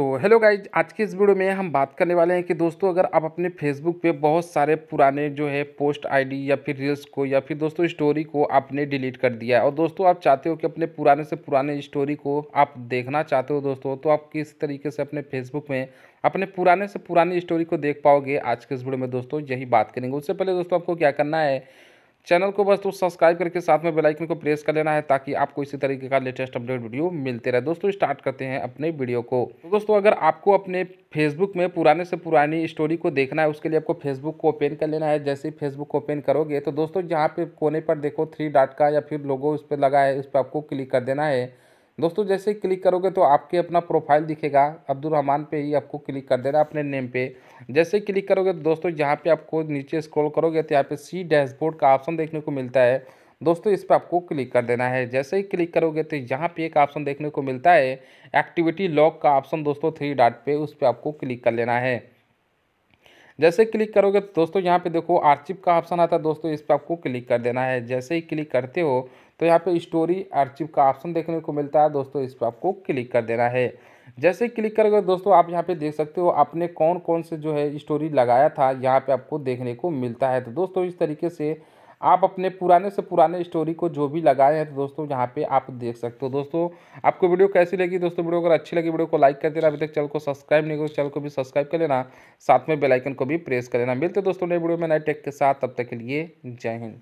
तो hello guys आज के इस वीडियो में हम बात करने वाले हैं कि दोस्तों अगर आप अपने फेसबुक पे बहुत सारे पुराने जो है पोस्ट आईडी या फिर रील्स को या फिर दोस्तों स्टोरी को आपने डिलीट कर दिया है और दोस्तों आप चाहते हो कि अपने पुराने से पुराने स्टोरी को आप देखना चाहते हो दोस्तों तो आप किस तरीके से अपने फेसबुक में अपने पुराने से पुरानी स्टोरी को देख पाओगे आज के इस वीडियो में दोस्तों यही बात करेंगे उससे पहले दोस्तों आपको क्या करना है चैनल को बस तो सब्सक्राइब करके साथ में बेलाइकन को प्रेस कर लेना है ताकि आपको इसी तरीके का लेटेस्ट अपडेट वीडियो मिलते रहे दोस्तों स्टार्ट करते हैं अपने वीडियो को तो दोस्तों अगर आपको अपने फेसबुक में पुराने से पुरानी स्टोरी को देखना है उसके लिए आपको फेसबुक को ओपन कर लेना है जैसे ही फेसबुक को ओपन करोगे तो दोस्तों यहाँ पे कोने पर देखो थ्री डॉट का या फिर लोगो उस पर लगा है उस पर आपको क्लिक कर देना है दोस्तों जैसे ही क्लिक करोगे तो आपके अपना प्रोफाइल दिखेगा अब्दुल रहमान पे ही आपको क्लिक कर देना अपने नेम पे जैसे ही क्लिक करोगे तो दोस्तों यहाँ पे आपको नीचे स्क्रॉल करोगे तो यहाँ पे सी डैशबोर्ड का ऑप्शन देखने को मिलता है दोस्तों इस पर आपको क्लिक कर देना है जैसे ही क्लिक करोगे तो यहाँ पे एक ऑप्शन देखने को मिलता है एक्टिविटी लॉक का ऑप्शन दोस्तों थ्री डॉट पे उस पर आपको क्लिक कर लेना है जैसे क्लिक करोगे तो दोस्तों यहाँ पे देखो आर्चिप का ऑप्शन आता है दोस्तों इस पर आपको क्लिक कर देना है जैसे ही क्लिक करते हो तो यहाँ पे स्टोरी आर्चिव का ऑप्शन देखने को मिलता है दोस्तों इस पर आपको क्लिक कर देना है जैसे क्लिक करोगे दोस्तों आप यहाँ पे देख सकते हो आपने कौन कौन से जो है स्टोरी लगाया था यहाँ पे आपको देखने को मिलता है तो दोस्तों इस तरीके से आप अपने पुराने से पुराने स्टोरी को जो भी लगाए हैं तो दोस्तों यहाँ पे आप देख सकते हो दोस्तों आपको वीडियो कैसी लगी दोस्तों वीडियो अगर अच्छी लगी वीडियो को लाइक कर देना अभी तक चैनल को सब्सक्राइब नहीं करो तो चैनल को भी सब्सक्राइब कर लेना साथ में बेलाइकन को भी प्रेस कर लेना मिलते दोस्तों नए वीडियो में नए टेक के साथ तब तक के लिए जय हिंद